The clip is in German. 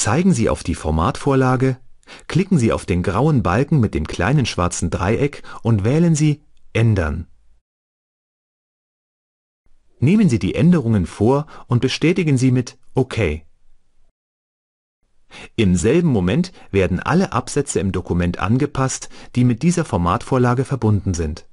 Zeigen Sie auf die Formatvorlage, klicken Sie auf den grauen Balken mit dem kleinen schwarzen Dreieck und wählen Sie Ändern. Nehmen Sie die Änderungen vor und bestätigen sie mit OK. Im selben Moment werden alle Absätze im Dokument angepasst, die mit dieser Formatvorlage verbunden sind